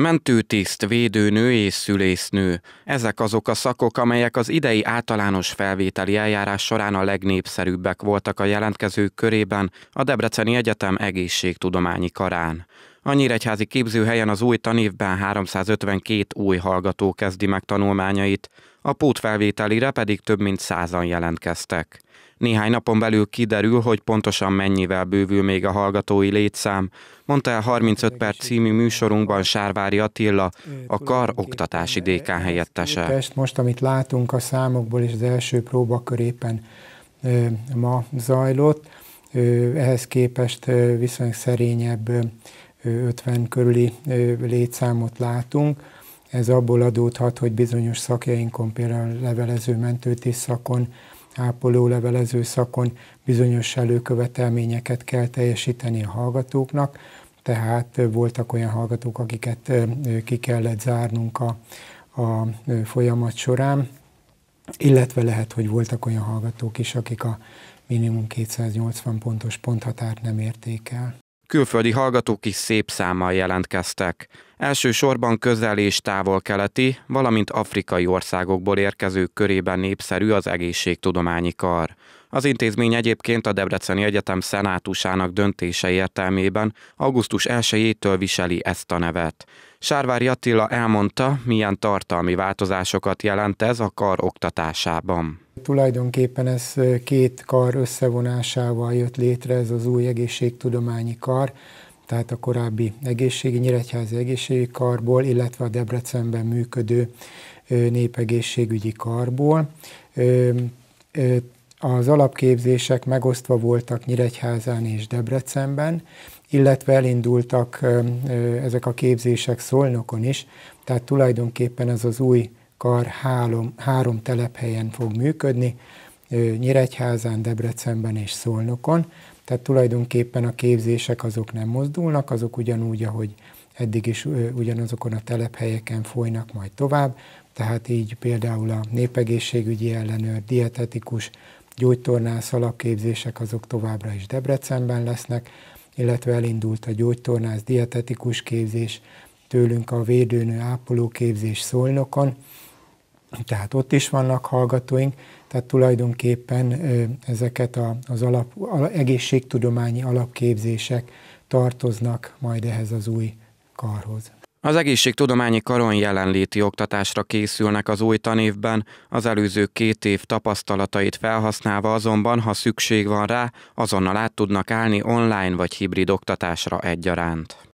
Mentőtiszt, védőnő és szülésznő. Ezek azok a szakok, amelyek az idei általános felvételi eljárás során a legnépszerűbbek voltak a jelentkezők körében a Debreceni Egyetem egészségtudományi karán. A Nyíregyházi képzőhelyen az új tanévben 352 új hallgató kezdi meg tanulmányait, a pótfelvételire pedig több mint százan jelentkeztek. Néhány napon belül kiderül, hogy pontosan mennyivel bővül még a hallgatói létszám, mondta el 35 perc című műsorunkban Sárvári Attila, a kar oktatási dékán helyettese. Most, amit látunk a számokból, és az első próbakör éppen ma zajlott, ehhez képest viszonylag szerényebb 50 körüli létszámot látunk. Ez abból adódhat, hogy bizonyos szakjainkon, például levelező mentőtis szakon, ápoló levelező szakon bizonyos előkövetelményeket kell teljesíteni a hallgatóknak, tehát voltak olyan hallgatók, akiket ki kellett zárnunk a, a folyamat során, illetve lehet, hogy voltak olyan hallgatók is, akik a minimum 280 pontos ponthatárt nem érték el külföldi hallgatók is szép számmal jelentkeztek. Elsősorban közel és távol-keleti, valamint afrikai országokból érkezők körében népszerű az egészségtudományi kar. Az intézmény egyébként a Debreceni Egyetem szenátusának döntése értelmében augusztus 1-től viseli ezt a nevet. Sárvári Attila elmondta, milyen tartalmi változásokat jelent ez a kar oktatásában tulajdonképpen ez két kar összevonásával jött létre, ez az új egészségtudományi kar, tehát a korábbi egészségi, Nyíregyházi egészségi karból, illetve a Debrecenben működő népegészségügyi karból. Az alapképzések megosztva voltak Nyíregyházán és Debrecenben, illetve elindultak ezek a képzések Szolnokon is, tehát tulajdonképpen ez az új kar három, három telephelyen fog működni, Nyíregyházán, Debrecenben és Szolnokon, tehát tulajdonképpen a képzések azok nem mozdulnak, azok ugyanúgy, ahogy eddig is ugyanazokon a telephelyeken folynak majd tovább, tehát így például a népegészségügyi ellenőr, dietetikus, gyógytornász alapképzések azok továbbra is Debrecenben lesznek, illetve elindult a gyógytornász dietetikus képzés, tőlünk a védőnő ápoló képzés Szolnokon, tehát ott is vannak hallgatóink, tehát tulajdonképpen ezeket az alap, egészségtudományi alapképzések tartoznak majd ehhez az új karhoz. Az egészségtudományi karon jelenléti oktatásra készülnek az új tanévben, az előző két év tapasztalatait felhasználva azonban, ha szükség van rá, azonnal át tudnak állni online vagy hibrid oktatásra egyaránt.